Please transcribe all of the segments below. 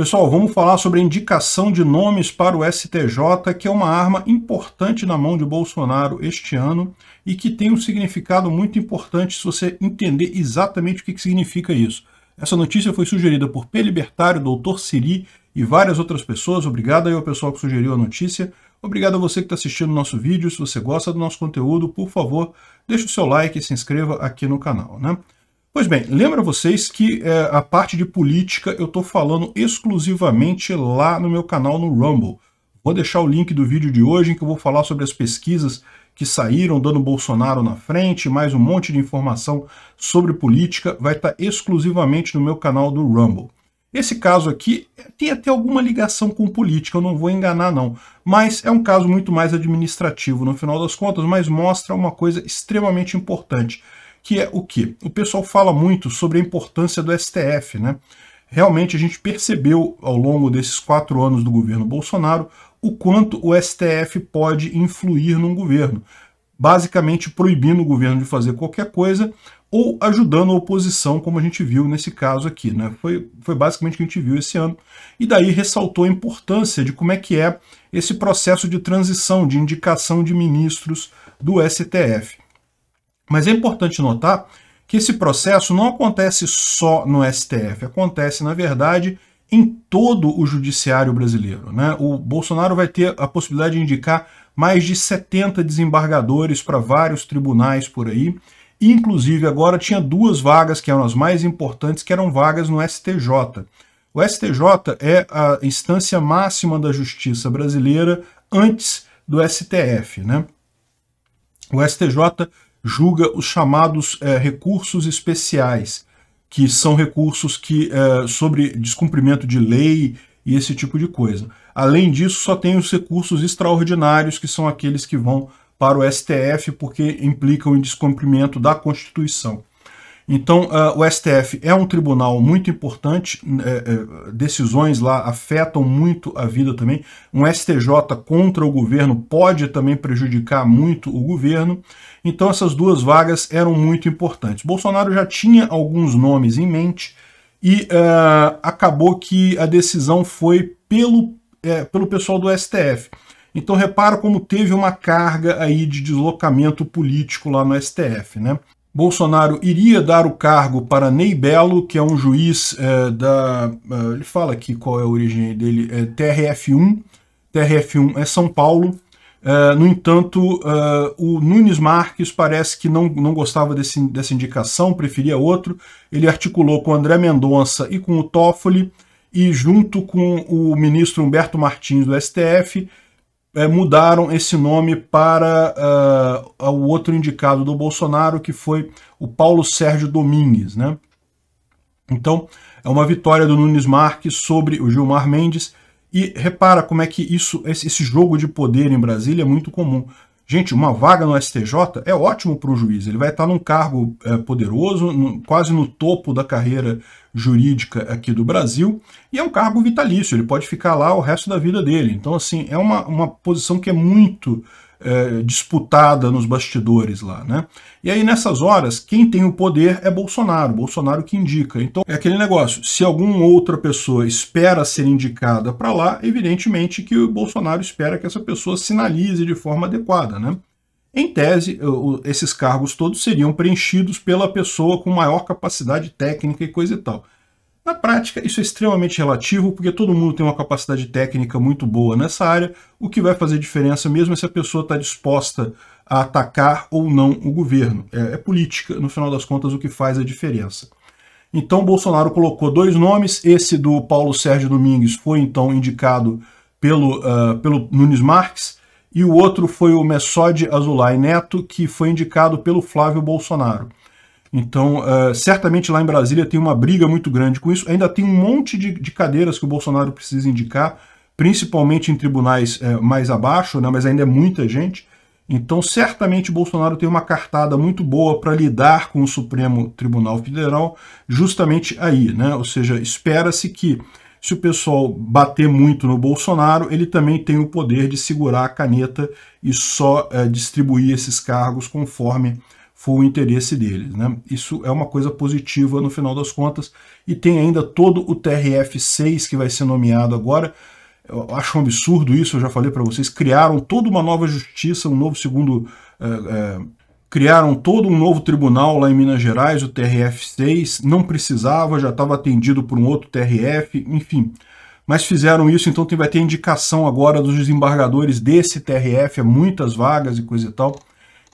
Pessoal, vamos falar sobre a indicação de nomes para o STJ, que é uma arma importante na mão de Bolsonaro este ano e que tem um significado muito importante se você entender exatamente o que, significa isso. Essa notícia foi sugerida por P. Libertário, Doutor Siri e várias outras pessoas. Obrigado aí ao pessoal que sugeriu a notícia. Obrigado a você que está assistindo o nosso vídeo. Se você gosta do nosso conteúdo, por favor, deixe o seu like e se inscreva aqui no canal. Né? Pois bem, lembra vocês que é, a parte de política eu estou falando exclusivamente lá no meu canal no Rumble. Vou deixar o link do vídeo de hoje em que eu vou falar sobre as pesquisas que saíram dando Bolsonaro na frente, mais um monte de informação sobre política, vai estar tá exclusivamente no meu canal do Rumble. Esse caso aqui tem até alguma ligação com política, eu não vou enganar não, mas é um caso muito mais administrativo no final das contas, mas mostra uma coisa extremamente importante, que é o que? O pessoal fala muito sobre a importância do STF, né? Realmente a gente percebeu ao longo desses quatro anos do governo Bolsonaro o quanto o STF pode influir num governo, basicamente proibindo o governo de fazer qualquer coisa ou ajudando a oposição, como a gente viu nesse caso aqui. Né? Foi, foi basicamente o que a gente viu esse ano. E daí ressaltou a importância de como é que é esse processo de transição, de indicação de ministros do STF. Mas é importante notar que esse processo não acontece só no STF, acontece, na verdade, em todo o judiciário brasileiro. Né? O Bolsonaro vai ter a possibilidade de indicar mais de 70 desembargadores para vários tribunais por aí. E, inclusive, agora tinha duas vagas que eram as mais importantes, que eram vagas no STJ. O STJ é a instância máxima da justiça brasileira antes do STF. Né? O STJ julga os chamados é, recursos especiais, que são recursos que é, sobre descumprimento de lei e esse tipo de coisa. Além disso, só tem os recursos extraordinários, que são aqueles que vão para o STF porque implicam em descumprimento da Constituição. Então, uh, o STF é um tribunal muito importante, é, é, decisões lá afetam muito a vida também. Um STJ contra o governo pode também prejudicar muito o governo. Então, essas duas vagas eram muito importantes. Bolsonaro já tinha alguns nomes em mente e uh, acabou que a decisão foi pelo, é, pelo pessoal do STF. Então repara como teve uma carga aí de deslocamento político lá no STF, né? Bolsonaro iria dar o cargo para Ney Belo, que é um juiz é, da. Eh, ele fala aqui qual é a origem dele, é TRF1. TRF1 é São Paulo. É, no entanto, o Nunes Marques parece que não, não gostava desse, dessa indicação, preferia outro. Ele articulou com André Mendonça e com o Toffoli, e junto com o ministro Humberto Martins do STF, é, mudaram esse nome para uh, o outro indicado do Bolsonaro, que foi o Paulo Sérgio Domingues. Né? Então, é uma vitória do Nunes Marques sobre o Gilmar Mendes. E repara como é que isso, esse jogo de poder em Brasília é muito comum. Gente, uma vaga no STJ é ótimo para o juiz. Ele vai estar num cargo é, poderoso, no, quase no topo da carreira jurídica aqui do Brasil, e é um cargo vitalício, ele pode ficar lá o resto da vida dele. Então, assim, é uma, uma posição que é muito é, disputada nos bastidores lá, né? E aí nessas horas, quem tem o poder é Bolsonaro, Bolsonaro que indica. Então é aquele negócio, se alguma outra pessoa espera ser indicada para lá, evidentemente que o Bolsonaro espera que essa pessoa sinalize de forma adequada, né? Em tese, esses cargos todos seriam preenchidos pela pessoa com maior capacidade técnica e coisa e tal. Na prática, isso é extremamente relativo, porque todo mundo tem uma capacidade técnica muito boa nessa área, o que vai fazer diferença mesmo é se a pessoa está disposta a atacar ou não o governo. É, é, política, no final das contas, o que faz a diferença. Então, Bolsonaro colocou dois nomes, esse do Paulo Sérgio Domingues foi então indicado pelo, uh, pelo Nunes Marques, e o outro foi o Messode Azulay Neto, que foi indicado pelo Flávio Bolsonaro. Então, uh, certamente lá em Brasília tem uma briga muito grande com isso. Ainda tem um monte de, de cadeiras que o Bolsonaro precisa indicar, principalmente em tribunais uh, mais abaixo, né, mas ainda é muita gente. Então, certamente o Bolsonaro tem uma cartada muito boa para lidar com o Supremo Tribunal Federal, justamente aí. Né? Ou seja, espera-se que, se o pessoal bater muito no Bolsonaro, ele também tem o poder de segurar a caneta e só uh, distribuir esses cargos conforme foi o interesse deles. Né? Isso é uma coisa positiva no final das contas. E tem ainda todo o TRF6 que vai ser nomeado agora. Eu acho um absurdo isso, eu já falei para vocês. Criaram toda uma nova justiça, um novo segundo. É, é, criaram todo um novo tribunal lá em Minas Gerais, o TRF6. Não precisava, já estava atendido por um outro TRF, enfim mas fizeram isso, então vai ter indicação agora dos desembargadores desse TRF, é muitas vagas e coisa e tal.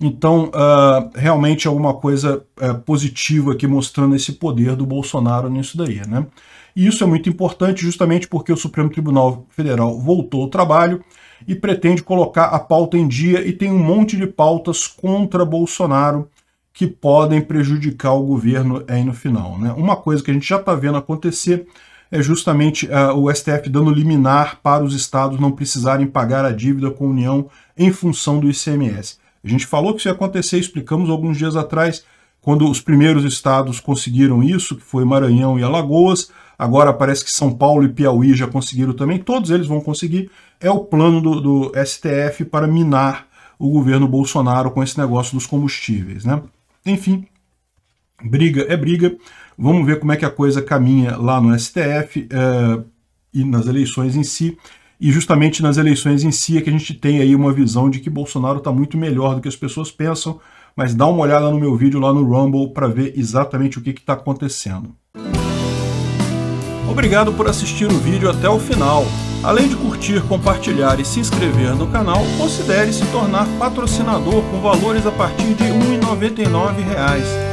Então, uh, realmente alguma é coisa uh, positiva aqui mostrando esse poder do Bolsonaro nisso daí, né? E isso é muito importante justamente porque o Supremo Tribunal Federal voltou ao trabalho e pretende colocar a pauta em dia e tem um monte de pautas contra Bolsonaro que podem prejudicar o governo é, aí no final, né? Uma coisa que a gente já está vendo acontecer é justamente uh, o STF dando liminar para os estados não precisarem pagar a dívida com a União em função do ICMS. A gente falou que isso ia acontecer, explicamos alguns dias atrás, quando os primeiros estados conseguiram isso, que foi Maranhão e Alagoas, agora parece que São Paulo e Piauí já conseguiram também, todos eles vão conseguir, é o plano do, do STF para minar o governo Bolsonaro com esse negócio dos combustíveis. Né? Enfim, briga é briga, vamos ver como é que a coisa caminha lá no STF eh, e nas eleições em si. E justamente nas eleições em si é que a gente tem aí uma visão de que Bolsonaro está muito melhor do que as pessoas pensam, mas dá uma olhada no meu vídeo lá no Rumble para ver exatamente o que está acontecendo. Obrigado por assistir o vídeo até o final. Além de curtir, compartilhar e se inscrever no canal, considere se tornar patrocinador com valores a partir de R$ 1,99